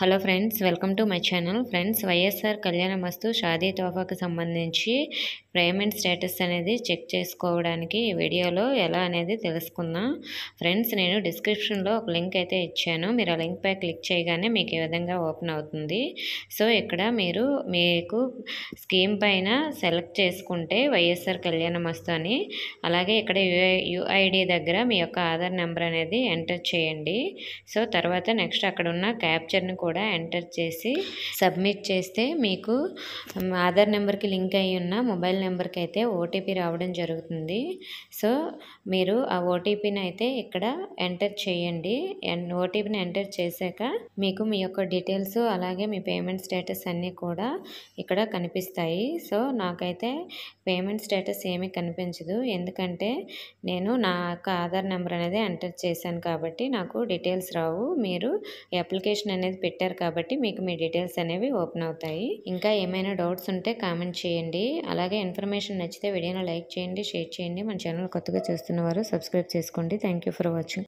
hello friends welcome to my channel friends YSR Kalyanamasthu Shaadi తోఫాకు సంబంధించి payment status అనేది check చేసుకోవడానికి ఈ వీడియోలో ఎలా అనేది తెలుసుకుందాం ఫ్రెండ్స్ నేను డిస్క్రిప్షన్లో ఒక లింక్ అయితే ఇచ్చాను మీరు ఆ లింక్పై క్లిక్ చేయగానే మీకు ఈ విధంగా ఓపెన్ అవుతుంది సో ఇక్కడ మీరు మీకు స్కీమ్ పైన సెలెక్ట్ చేసుకుంటే వైఎస్ఆర్ కళ్యాణ మస్తు అని అలాగే ఇక్కడ యుఐడి దగ్గర మీ యొక్క ఆధార్ నెంబర్ అనేది ఎంటర్ చేయండి సో తర్వాత నెక్స్ట్ అక్కడ ఉన్న క్యాప్చర్ని కూడా ఎంటర్ చేసి సబ్మిట్ చేస్తే మీకు ఆధార్ నెంబర్కి లింక్ అయి ఉన్న మొబైల్ నెంబర్కి అయితే ఓటీపీ రావడం జరుగుతుంది సో మీరు ఆ ఓటీపీని అయితే ఇక్కడ ఎంటర్ చేయండి ఓటీపీని ఎంటర్ చేశాక మీకు మీ యొక్క డీటెయిల్స్ అలాగే మీ పేమెంట్ స్టేటస్ అన్నీ కూడా ఇక్కడ కనిపిస్తాయి సో నాకైతే పేమెంట్ స్టేటస్ ఏమీ కనిపించదు ఎందుకంటే నేను నా యొక్క ఆధార్ నెంబర్ అనేది ఎంటర్ చేశాను కాబట్టి నాకు డీటెయిల్స్ రావు మీరు అప్లికేషన్ అనేది పెట్టి పెట్టారు కాబట్టి మీకు మీ డీటెయిల్స్ అనేవి ఓపెన్ అవుతాయి ఇంకా ఏమైనా డౌట్స్ ఉంటే కామెంట్ చేయండి అలాగే ఇన్ఫర్మేషన్ నచ్చితే వీడియోను లైక్ చేయండి షేర్ చేయండి మన ఛానల్ కొత్తగా చూస్తున్నవారు సబ్స్క్రైబ్ చేసుకోండి థ్యాంక్ ఫర్ వాచింగ్